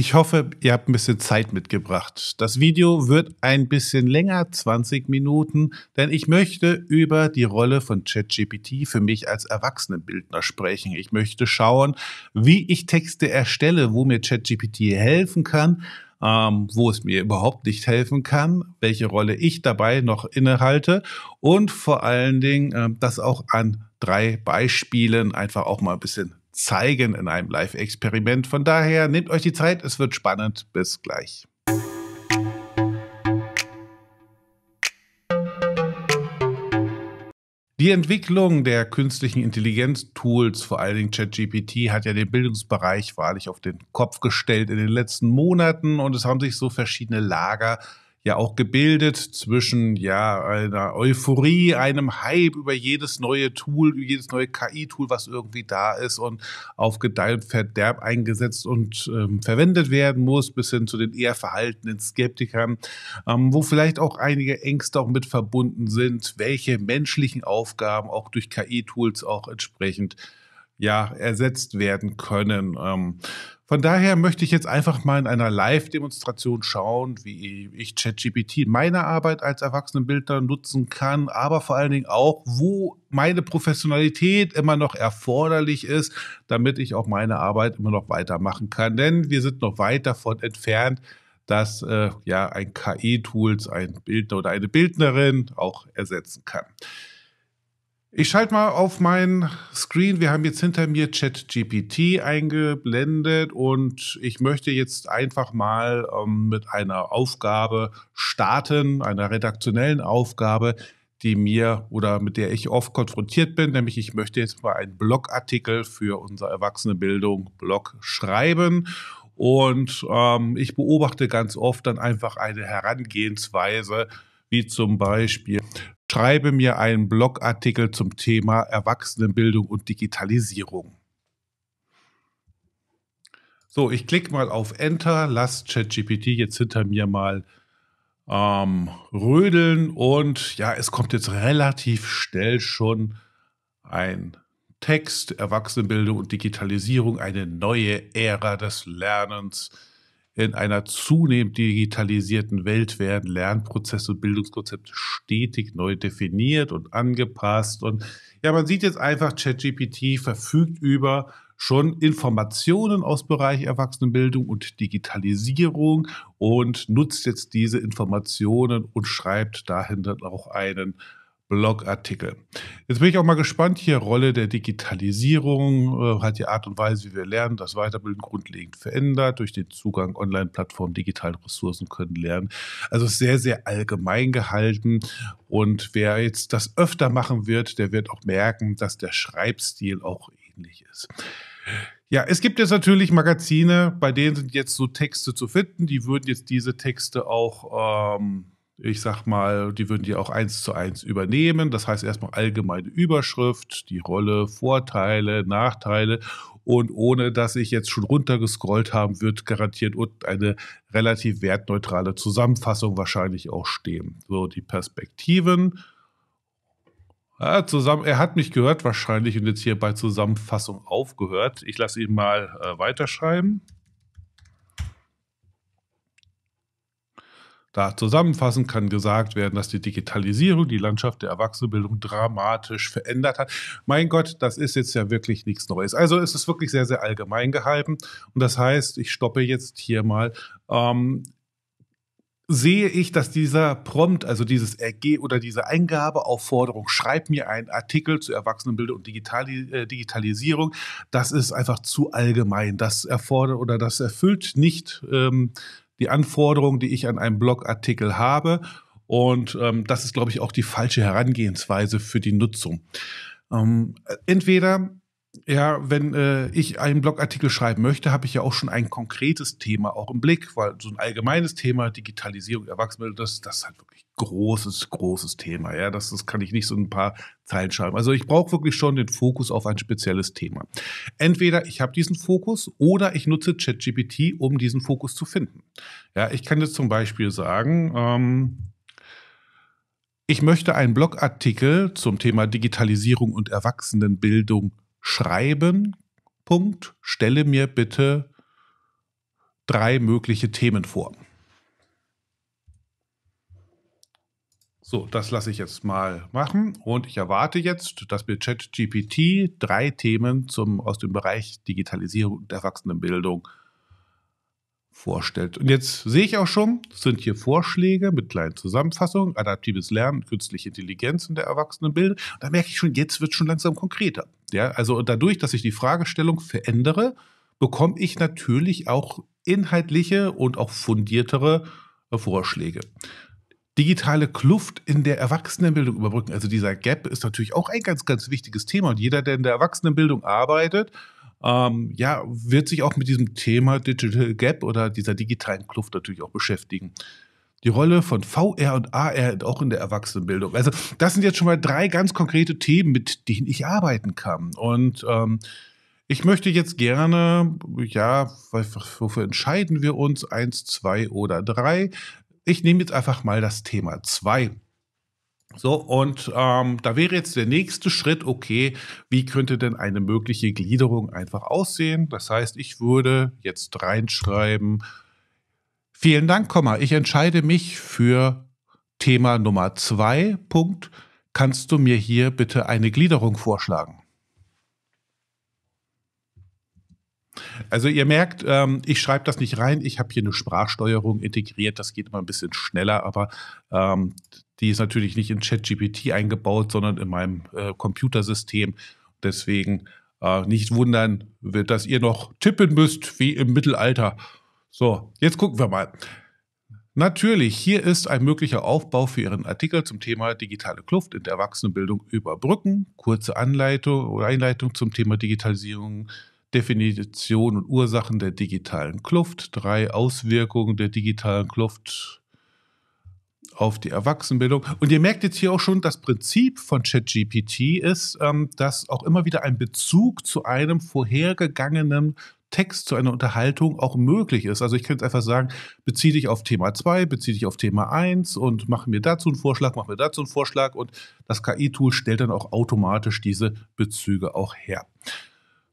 Ich hoffe, ihr habt ein bisschen Zeit mitgebracht. Das Video wird ein bisschen länger, 20 Minuten, denn ich möchte über die Rolle von ChatGPT für mich als Erwachsenenbildner sprechen. Ich möchte schauen, wie ich Texte erstelle, wo mir ChatGPT helfen kann, ähm, wo es mir überhaupt nicht helfen kann, welche Rolle ich dabei noch innehalte und vor allen Dingen äh, das auch an drei Beispielen einfach auch mal ein bisschen zeigen in einem Live-Experiment. Von daher nehmt euch die Zeit, es wird spannend. Bis gleich. Die Entwicklung der künstlichen Intelligenz-Tools, vor allen Dingen ChatGPT, hat ja den Bildungsbereich wahrlich auf den Kopf gestellt in den letzten Monaten und es haben sich so verschiedene Lager ja auch gebildet zwischen ja einer Euphorie, einem Hype über jedes neue Tool, jedes neue KI-Tool, was irgendwie da ist und auf Gedeih und Verderb eingesetzt und ähm, verwendet werden muss, bis hin zu den eher verhaltenen Skeptikern, ähm, wo vielleicht auch einige Ängste auch mit verbunden sind, welche menschlichen Aufgaben auch durch KI-Tools auch entsprechend ja, ersetzt werden können. Ähm, von daher möchte ich jetzt einfach mal in einer Live-Demonstration schauen, wie ich ChatGPT in meiner Arbeit als Erwachsenenbildner nutzen kann, aber vor allen Dingen auch, wo meine Professionalität immer noch erforderlich ist, damit ich auch meine Arbeit immer noch weitermachen kann. Denn wir sind noch weit davon entfernt, dass äh, ja ein KI-Tools ein Bildner oder eine Bildnerin auch ersetzen kann. Ich schalte mal auf mein Screen. Wir haben jetzt hinter mir ChatGPT eingeblendet und ich möchte jetzt einfach mal ähm, mit einer Aufgabe starten, einer redaktionellen Aufgabe, die mir oder mit der ich oft konfrontiert bin, nämlich ich möchte jetzt mal einen Blogartikel für unser Erwachsenenbildung Blog schreiben und ähm, ich beobachte ganz oft dann einfach eine Herangehensweise, wie zum Beispiel, Schreibe mir einen Blogartikel zum Thema Erwachsenenbildung und Digitalisierung. So, ich klicke mal auf Enter, lasse ChatGPT jetzt hinter mir mal ähm, rödeln und ja, es kommt jetzt relativ schnell schon ein Text, Erwachsenenbildung und Digitalisierung, eine neue Ära des Lernens in einer zunehmend digitalisierten Welt werden Lernprozesse und Bildungskonzepte stetig neu definiert und angepasst. Und ja, man sieht jetzt einfach, ChatGPT verfügt über schon Informationen aus Bereich Erwachsenenbildung und Digitalisierung und nutzt jetzt diese Informationen und schreibt dahinter auch einen Blogartikel. Jetzt bin ich auch mal gespannt, hier Rolle der Digitalisierung äh, hat die Art und Weise, wie wir lernen, das Weiterbilden grundlegend verändert. Durch den Zugang Online-Plattformen, digitalen Ressourcen können lernen. Also sehr, sehr allgemein gehalten. Und wer jetzt das öfter machen wird, der wird auch merken, dass der Schreibstil auch ähnlich ist. Ja, es gibt jetzt natürlich Magazine, bei denen sind jetzt so Texte zu finden. Die würden jetzt diese Texte auch... Ähm, ich sag mal, die würden die auch eins zu eins übernehmen. Das heißt erstmal allgemeine Überschrift, die Rolle, Vorteile, Nachteile und ohne dass ich jetzt schon runtergescrollt habe, wird garantiert eine relativ wertneutrale Zusammenfassung wahrscheinlich auch stehen. So, die Perspektiven. Ja, zusammen, er hat mich gehört wahrscheinlich und jetzt hier bei Zusammenfassung aufgehört. Ich lasse ihn mal äh, weiterschreiben. Da zusammenfassend kann gesagt werden, dass die Digitalisierung die Landschaft der Erwachsenenbildung dramatisch verändert hat. Mein Gott, das ist jetzt ja wirklich nichts Neues. Also es ist wirklich sehr, sehr allgemein gehalten. Und das heißt, ich stoppe jetzt hier mal. Ähm, sehe ich, dass dieser Prompt, also dieses RG oder diese Eingabeaufforderung, schreib mir einen Artikel zu Erwachsenenbildung und Digitali äh, Digitalisierung, das ist einfach zu allgemein. Das erfordert oder das erfüllt nicht ähm, die Anforderungen, die ich an einen Blogartikel habe. Und ähm, das ist, glaube ich, auch die falsche Herangehensweise für die Nutzung. Ähm, entweder ja, wenn äh, ich einen Blogartikel schreiben möchte, habe ich ja auch schon ein konkretes Thema auch im Blick, weil so ein allgemeines Thema, Digitalisierung, Erwachsenenbildung, das, das ist halt wirklich großes, großes Thema. Ja, das, das kann ich nicht so ein paar Zeilen schreiben. Also ich brauche wirklich schon den Fokus auf ein spezielles Thema. Entweder ich habe diesen Fokus oder ich nutze ChatGPT, um diesen Fokus zu finden. Ja, ich kann jetzt zum Beispiel sagen, ähm, ich möchte einen Blogartikel zum Thema Digitalisierung und Erwachsenenbildung schreiben, Punkt, stelle mir bitte drei mögliche Themen vor. So, das lasse ich jetzt mal machen und ich erwarte jetzt, dass mir ChatGPT drei Themen zum, aus dem Bereich Digitalisierung und Erwachsenenbildung vorstellt. Und jetzt sehe ich auch schon, es sind hier Vorschläge mit kleinen Zusammenfassungen, adaptives Lernen, künstliche Intelligenz in der Erwachsenenbildung. da merke ich schon, jetzt wird es schon langsam konkreter. Ja, also dadurch, dass ich die Fragestellung verändere, bekomme ich natürlich auch inhaltliche und auch fundiertere äh, Vorschläge. Digitale Kluft in der Erwachsenenbildung überbrücken. Also dieser Gap ist natürlich auch ein ganz, ganz wichtiges Thema. Und jeder, der in der Erwachsenenbildung arbeitet, ähm, ja, wird sich auch mit diesem Thema Digital Gap oder dieser digitalen Kluft natürlich auch beschäftigen. Die Rolle von VR und AR auch in der Erwachsenenbildung. Also das sind jetzt schon mal drei ganz konkrete Themen, mit denen ich arbeiten kann. Und ähm, ich möchte jetzt gerne, ja, wofür entscheiden wir uns? Eins, zwei oder drei? Ich nehme jetzt einfach mal das Thema zwei. So, und ähm, da wäre jetzt der nächste Schritt, okay, wie könnte denn eine mögliche Gliederung einfach aussehen? Das heißt, ich würde jetzt reinschreiben, vielen Dank, Komma, ich entscheide mich für Thema Nummer zwei, Punkt. Kannst du mir hier bitte eine Gliederung vorschlagen? Also ihr merkt, ähm, ich schreibe das nicht rein. Ich habe hier eine Sprachsteuerung integriert. Das geht immer ein bisschen schneller, aber ähm, die ist natürlich nicht in ChatGPT eingebaut, sondern in meinem äh, Computersystem. Deswegen äh, nicht wundern, dass ihr noch tippen müsst wie im Mittelalter. So, jetzt gucken wir mal. Natürlich, hier ist ein möglicher Aufbau für Ihren Artikel zum Thema digitale Kluft in der Erwachsenenbildung überbrücken, kurze Anleitung oder Einleitung zum Thema Digitalisierung, Definition und Ursachen der digitalen Kluft, drei Auswirkungen der digitalen Kluft, auf die Erwachsenenbildung. Und ihr merkt jetzt hier auch schon, das Prinzip von ChatGPT ist, ähm, dass auch immer wieder ein Bezug zu einem vorhergegangenen Text zu einer Unterhaltung auch möglich ist. Also ich könnte jetzt einfach sagen, beziehe dich auf Thema 2, beziehe dich auf Thema 1 und mache mir dazu einen Vorschlag, mache mir dazu einen Vorschlag und das KI-Tool stellt dann auch automatisch diese Bezüge auch her.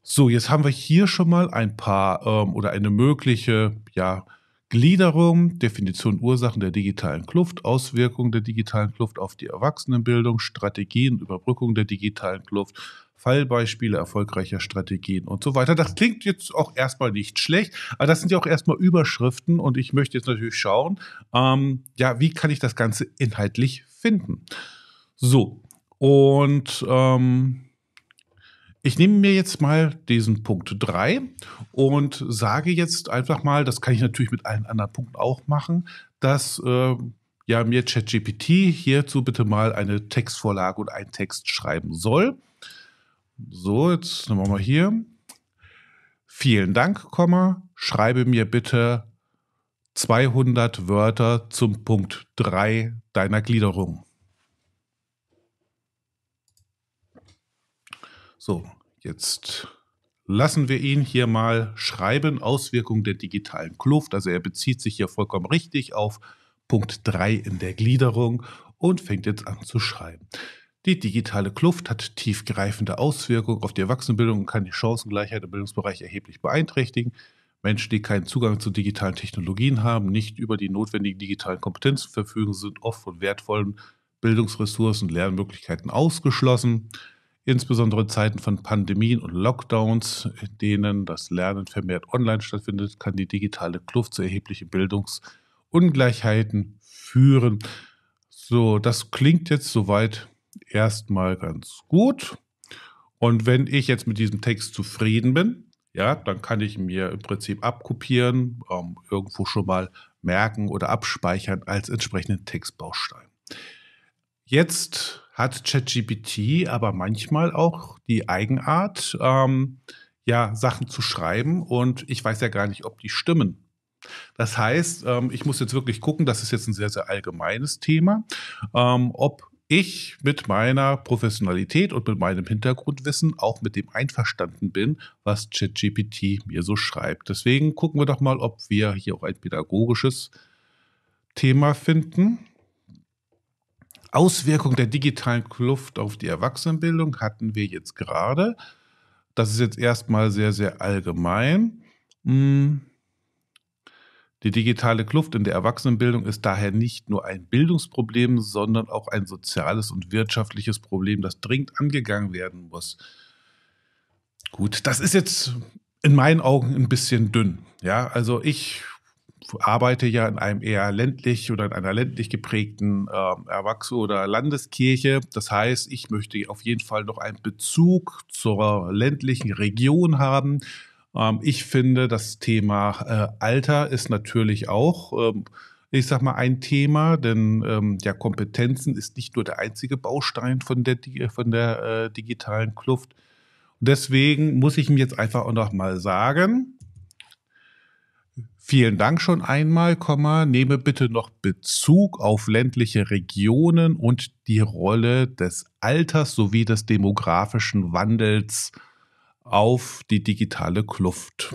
So, jetzt haben wir hier schon mal ein paar ähm, oder eine mögliche, ja, Gliederung, Definition Ursachen der digitalen Kluft, Auswirkungen der digitalen Kluft auf die Erwachsenenbildung, Strategien, Überbrückung der digitalen Kluft, Fallbeispiele erfolgreicher Strategien und so weiter. Das klingt jetzt auch erstmal nicht schlecht, aber das sind ja auch erstmal Überschriften und ich möchte jetzt natürlich schauen, ähm, ja, wie kann ich das Ganze inhaltlich finden? So, und ähm, ich nehme mir jetzt mal diesen Punkt 3 und sage jetzt einfach mal, das kann ich natürlich mit allen anderen Punkten auch machen, dass äh, ja mir ChatGPT hierzu bitte mal eine Textvorlage und einen Text schreiben soll. So, jetzt nehmen wir mal hier. Vielen Dank, Komma. Schreibe mir bitte 200 Wörter zum Punkt 3 deiner Gliederung. So, Jetzt lassen wir ihn hier mal schreiben, Auswirkungen der digitalen Kluft. Also er bezieht sich hier vollkommen richtig auf Punkt 3 in der Gliederung und fängt jetzt an zu schreiben. Die digitale Kluft hat tiefgreifende Auswirkungen auf die Erwachsenenbildung und kann die Chancengleichheit im Bildungsbereich erheblich beeinträchtigen. Menschen, die keinen Zugang zu digitalen Technologien haben, nicht über die notwendigen digitalen Kompetenzen verfügen, sind oft von wertvollen Bildungsressourcen, und Lernmöglichkeiten ausgeschlossen. Insbesondere in Zeiten von Pandemien und Lockdowns, in denen das Lernen vermehrt online stattfindet, kann die digitale Kluft zu erheblichen Bildungsungleichheiten führen. So, das klingt jetzt soweit erstmal ganz gut. Und wenn ich jetzt mit diesem Text zufrieden bin, ja, dann kann ich mir im Prinzip abkopieren, ähm, irgendwo schon mal merken oder abspeichern als entsprechenden Textbaustein. Jetzt hat ChatGPT aber manchmal auch die Eigenart, ähm, ja, Sachen zu schreiben und ich weiß ja gar nicht, ob die stimmen. Das heißt, ähm, ich muss jetzt wirklich gucken, das ist jetzt ein sehr, sehr allgemeines Thema, ähm, ob ich mit meiner Professionalität und mit meinem Hintergrundwissen auch mit dem einverstanden bin, was ChatGPT mir so schreibt. Deswegen gucken wir doch mal, ob wir hier auch ein pädagogisches Thema finden. Auswirkung der digitalen Kluft auf die Erwachsenenbildung hatten wir jetzt gerade. Das ist jetzt erstmal sehr, sehr allgemein. Hm. Die digitale Kluft in der Erwachsenenbildung ist daher nicht nur ein Bildungsproblem, sondern auch ein soziales und wirtschaftliches Problem, das dringend angegangen werden muss. Gut, das ist jetzt in meinen Augen ein bisschen dünn. Ja, also ich arbeite ja in einem eher ländlich oder in einer ländlich geprägten äh, Erwachsenen- oder Landeskirche. Das heißt, ich möchte auf jeden Fall noch einen Bezug zur ländlichen Region haben. Ähm, ich finde, das Thema äh, Alter ist natürlich auch. Ähm, ich sag mal, ein Thema, denn ähm, ja, Kompetenzen ist nicht nur der einzige Baustein von der, von der äh, digitalen Kluft. deswegen muss ich mir jetzt einfach auch noch mal sagen, Vielen Dank schon einmal, nehme bitte noch Bezug auf ländliche Regionen und die Rolle des Alters sowie des demografischen Wandels auf die digitale Kluft.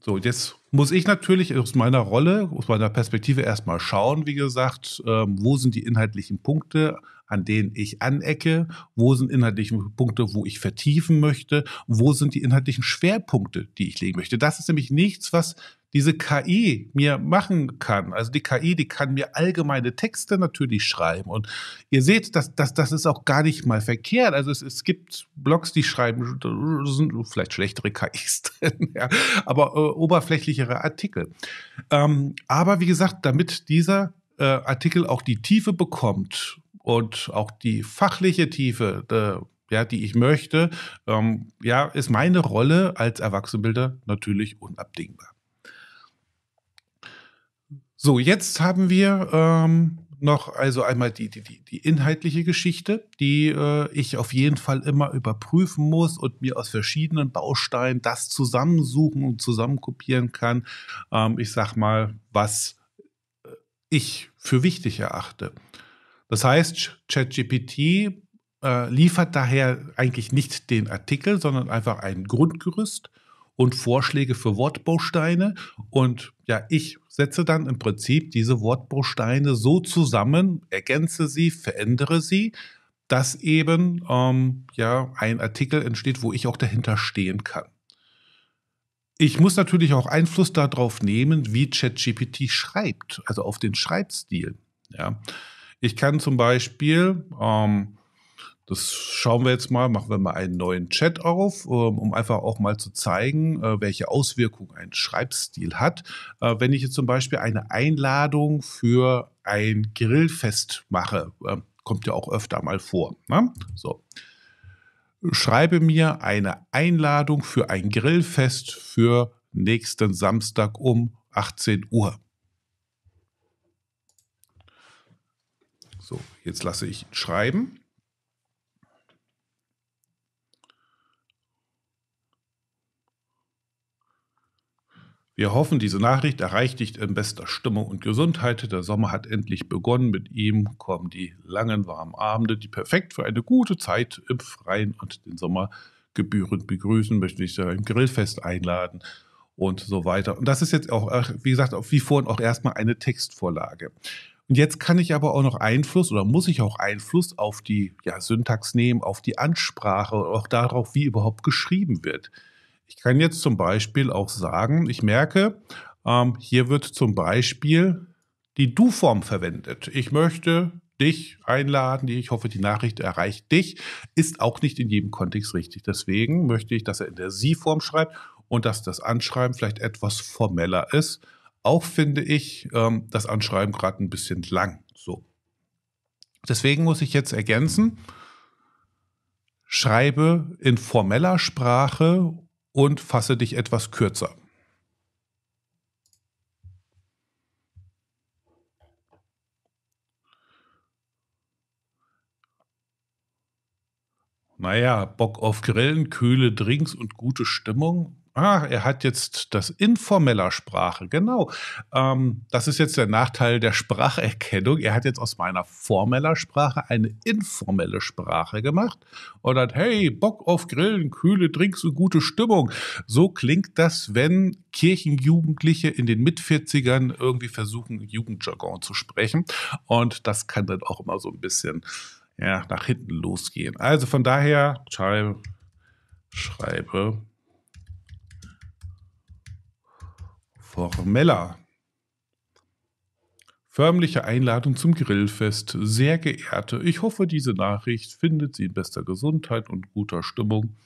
So, jetzt muss ich natürlich aus meiner Rolle, aus meiner Perspektive erstmal schauen, wie gesagt, ähm, wo sind die inhaltlichen Punkte, an denen ich anecke, wo sind inhaltliche Punkte, wo ich vertiefen möchte, wo sind die inhaltlichen Schwerpunkte, die ich legen möchte. Das ist nämlich nichts, was diese KI mir machen kann. Also die KI, die kann mir allgemeine Texte natürlich schreiben. Und ihr seht, das, das, das ist auch gar nicht mal verkehrt. Also es, es gibt Blogs, die schreiben, sind vielleicht schlechtere KIs drin, ja, aber äh, oberflächlichere Artikel. Ähm, aber wie gesagt, damit dieser äh, Artikel auch die Tiefe bekommt, und auch die fachliche Tiefe, äh, ja, die ich möchte, ähm, ja, ist meine Rolle als Erwachsenenbilder natürlich unabdingbar. So, jetzt haben wir ähm, noch also einmal die, die, die inhaltliche Geschichte, die äh, ich auf jeden Fall immer überprüfen muss und mir aus verschiedenen Bausteinen das zusammensuchen und zusammenkopieren kann. Ähm, ich sag mal, was äh, ich für wichtig erachte. Das heißt, ChatGPT äh, liefert daher eigentlich nicht den Artikel, sondern einfach ein Grundgerüst und Vorschläge für Wortbausteine. Und ja, ich setze dann im Prinzip diese Wortbausteine so zusammen, ergänze sie, verändere sie, dass eben ähm, ja ein Artikel entsteht, wo ich auch dahinter stehen kann. Ich muss natürlich auch Einfluss darauf nehmen, wie ChatGPT schreibt, also auf den Schreibstil. Ja. Ich kann zum Beispiel, ähm, das schauen wir jetzt mal, machen wir mal einen neuen Chat auf, ähm, um einfach auch mal zu zeigen, äh, welche Auswirkungen ein Schreibstil hat. Äh, wenn ich jetzt zum Beispiel eine Einladung für ein Grillfest mache, ähm, kommt ja auch öfter mal vor. Ne? So. Schreibe mir eine Einladung für ein Grillfest für nächsten Samstag um 18 Uhr. So, jetzt lasse ich schreiben. Wir hoffen, diese Nachricht erreicht dich in bester Stimmung und Gesundheit. Der Sommer hat endlich begonnen. Mit ihm kommen die langen warmen Abende, die perfekt für eine gute Zeit im Freien und den Sommer gebührend begrüßen. Möchte ich im Grillfest einladen und so weiter. Und das ist jetzt auch, wie gesagt, wie vorhin auch erstmal eine Textvorlage. Und jetzt kann ich aber auch noch Einfluss oder muss ich auch Einfluss auf die ja, Syntax nehmen, auf die Ansprache und auch darauf, wie überhaupt geschrieben wird. Ich kann jetzt zum Beispiel auch sagen, ich merke, ähm, hier wird zum Beispiel die Du-Form verwendet. Ich möchte dich einladen, ich hoffe, die Nachricht erreicht dich, ist auch nicht in jedem Kontext richtig. Deswegen möchte ich, dass er in der Sie-Form schreibt und dass das Anschreiben vielleicht etwas formeller ist auch finde ich ähm, das Anschreiben gerade ein bisschen lang. So. Deswegen muss ich jetzt ergänzen, schreibe in formeller Sprache und fasse dich etwas kürzer. Naja, Bock auf Grillen, kühle Drinks und gute Stimmung. Ah, er hat jetzt das informeller Sprache, genau. Ähm, das ist jetzt der Nachteil der Spracherkennung. Er hat jetzt aus meiner formeller Sprache eine informelle Sprache gemacht und hat, hey, Bock auf Grillen, kühle Drinks und gute Stimmung. So klingt das, wenn Kirchenjugendliche in den Mitvierzigern irgendwie versuchen, Jugendjargon zu sprechen. Und das kann dann auch immer so ein bisschen ja, nach hinten losgehen. Also von daher, Child schreibe formeller. Förmliche Einladung zum Grillfest. Sehr geehrte, ich hoffe, diese Nachricht findet Sie in bester Gesundheit und guter Stimmung.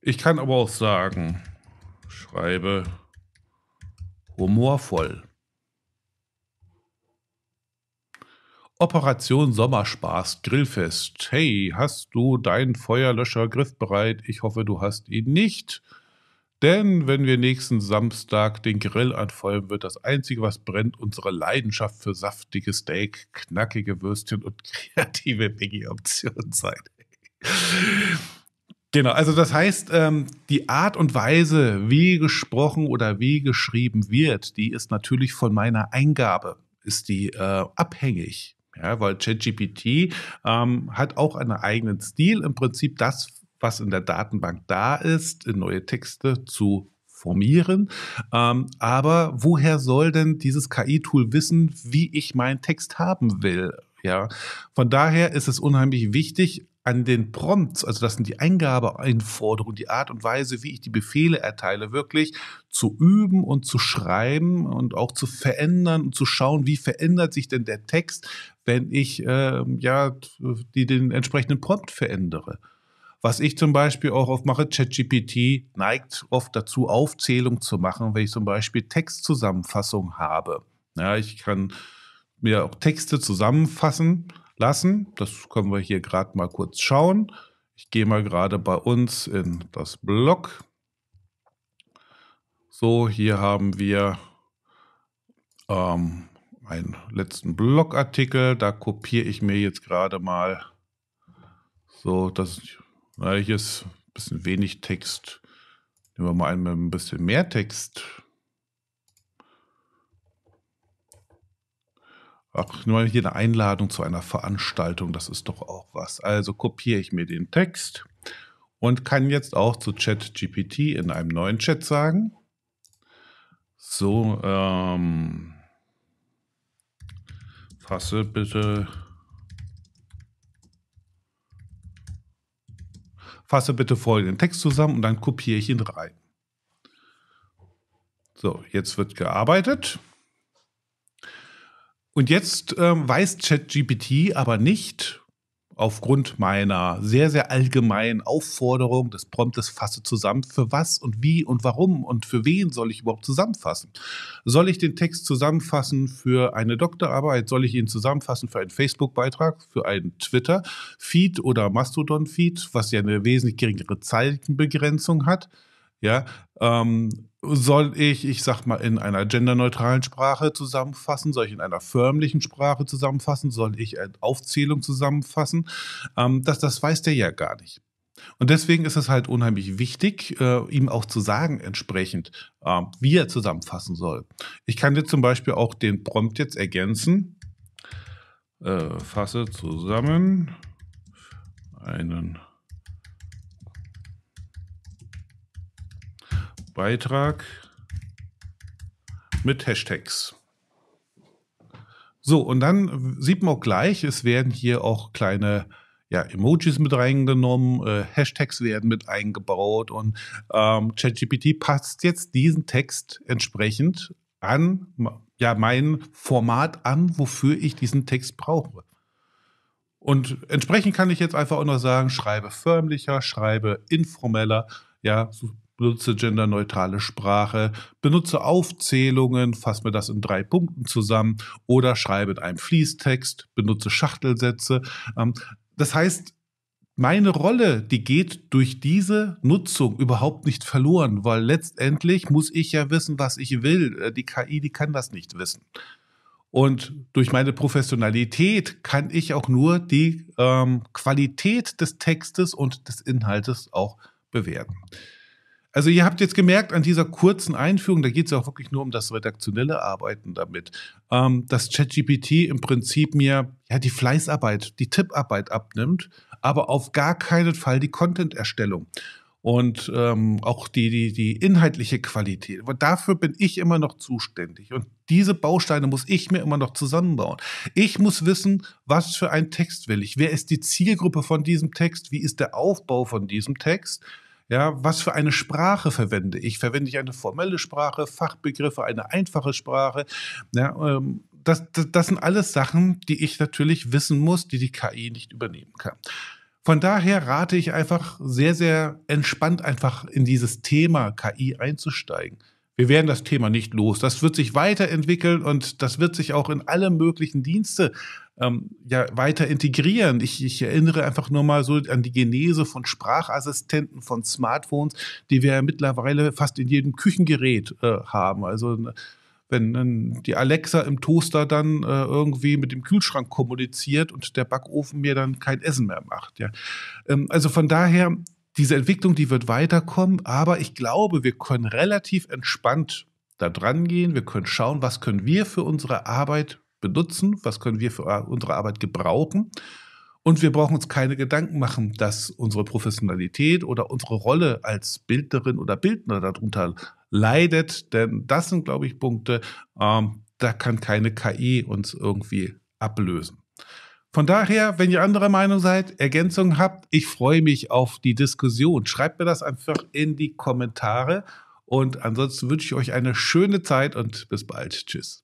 Ich kann aber auch sagen, schreibe humorvoll. Operation Sommerspaß Grillfest. Hey, hast du deinen Feuerlöscher griffbereit? Ich hoffe, du hast ihn nicht. Denn wenn wir nächsten Samstag den Grill anfeuern, wird das Einzige, was brennt, unsere Leidenschaft für saftige Steak, knackige Würstchen und kreative Veggie-Optionen sein. genau, also das heißt, ähm, die Art und Weise, wie gesprochen oder wie geschrieben wird, die ist natürlich von meiner Eingabe, ist die äh, abhängig. Ja, weil ChatGPT ähm, hat auch einen eigenen Stil. Im Prinzip das was in der Datenbank da ist, in neue Texte zu formieren. Ähm, aber woher soll denn dieses KI-Tool wissen, wie ich meinen Text haben will? Ja, von daher ist es unheimlich wichtig, an den Prompts, also das sind die Eingabeeinforderungen, die Art und Weise, wie ich die Befehle erteile, wirklich zu üben und zu schreiben und auch zu verändern und zu schauen, wie verändert sich denn der Text, wenn ich äh, ja die den entsprechenden Prompt verändere. Was ich zum Beispiel auch oft mache, ChatGPT neigt oft dazu, Aufzählung zu machen, wenn ich zum Beispiel Textzusammenfassung habe. Ja, ich kann mir auch Texte zusammenfassen lassen. Das können wir hier gerade mal kurz schauen. Ich gehe mal gerade bei uns in das Blog. So, hier haben wir ähm, einen letzten Blogartikel. Da kopiere ich mir jetzt gerade mal so, das na, hier ist ein bisschen wenig Text. Nehmen wir mal einen mit ein bisschen mehr Text. Ach, nur hier eine Einladung zu einer Veranstaltung, das ist doch auch was. Also kopiere ich mir den Text und kann jetzt auch zu ChatGPT in einem neuen Chat sagen. So, ähm, fasse bitte fasse bitte folgenden Text zusammen und dann kopiere ich ihn rein. So, jetzt wird gearbeitet. Und jetzt ähm, weiß ChatGPT aber nicht, aufgrund meiner sehr, sehr allgemeinen Aufforderung des Promptes fasse zusammen, für was und wie und warum und für wen soll ich überhaupt zusammenfassen? Soll ich den Text zusammenfassen für eine Doktorarbeit? Soll ich ihn zusammenfassen für einen Facebook-Beitrag, für einen Twitter-Feed oder Mastodon-Feed, was ja eine wesentlich geringere Zeitenbegrenzung hat? Ja, ähm, soll ich, ich sag mal, in einer genderneutralen Sprache zusammenfassen? Soll ich in einer förmlichen Sprache zusammenfassen? Soll ich eine Aufzählung zusammenfassen? Ähm, das, das weiß der ja gar nicht. Und deswegen ist es halt unheimlich wichtig, äh, ihm auch zu sagen, entsprechend, äh, wie er zusammenfassen soll. Ich kann dir zum Beispiel auch den Prompt jetzt ergänzen. Äh, fasse zusammen einen Beitrag mit Hashtags. So, und dann sieht man auch gleich, es werden hier auch kleine ja, Emojis mit reingenommen, äh, Hashtags werden mit eingebaut und ähm, ChatGPT passt jetzt diesen Text entsprechend an, ja, mein Format an, wofür ich diesen Text brauche. Und entsprechend kann ich jetzt einfach auch noch sagen, schreibe förmlicher, schreibe informeller, ja, so benutze genderneutrale Sprache, benutze Aufzählungen, fasse mir das in drei Punkten zusammen oder schreibe in einem Fließtext, benutze Schachtelsätze. Ähm, das heißt, meine Rolle, die geht durch diese Nutzung überhaupt nicht verloren, weil letztendlich muss ich ja wissen, was ich will. Äh, die KI, die kann das nicht wissen. Und durch meine Professionalität kann ich auch nur die ähm, Qualität des Textes und des Inhaltes auch bewerten. Also ihr habt jetzt gemerkt an dieser kurzen Einführung, da geht es auch wirklich nur um das redaktionelle Arbeiten damit, ähm, dass ChatGPT im Prinzip mir ja die Fleißarbeit, die Tipparbeit abnimmt, aber auf gar keinen Fall die Content-Erstellung und ähm, auch die, die, die inhaltliche Qualität. Aber dafür bin ich immer noch zuständig. Und diese Bausteine muss ich mir immer noch zusammenbauen. Ich muss wissen, was für einen Text will ich. Wer ist die Zielgruppe von diesem Text? Wie ist der Aufbau von diesem Text? Ja, was für eine Sprache verwende ich? Verwende ich eine formelle Sprache, Fachbegriffe, eine einfache Sprache? Ja, ähm, das, das, das sind alles Sachen, die ich natürlich wissen muss, die die KI nicht übernehmen kann. Von daher rate ich einfach sehr, sehr entspannt einfach in dieses Thema KI einzusteigen. Wir werden das Thema nicht los. Das wird sich weiterentwickeln und das wird sich auch in alle möglichen Dienste ähm, ja weiter integrieren. Ich, ich erinnere einfach nur mal so an die Genese von Sprachassistenten, von Smartphones, die wir ja mittlerweile fast in jedem Küchengerät äh, haben. Also wenn die Alexa im Toaster dann äh, irgendwie mit dem Kühlschrank kommuniziert und der Backofen mir dann kein Essen mehr macht. Ja. Ähm, also von daher, diese Entwicklung, die wird weiterkommen, aber ich glaube, wir können relativ entspannt da dran gehen. Wir können schauen, was können wir für unsere Arbeit benutzen, was können wir für unsere Arbeit gebrauchen. Und wir brauchen uns keine Gedanken machen, dass unsere Professionalität oder unsere Rolle als Bildnerin oder Bildner darunter leidet. Denn das sind, glaube ich, Punkte, ähm, da kann keine KI uns irgendwie ablösen. Von daher, wenn ihr anderer Meinung seid, Ergänzungen habt, ich freue mich auf die Diskussion. Schreibt mir das einfach in die Kommentare. Und ansonsten wünsche ich euch eine schöne Zeit und bis bald. Tschüss.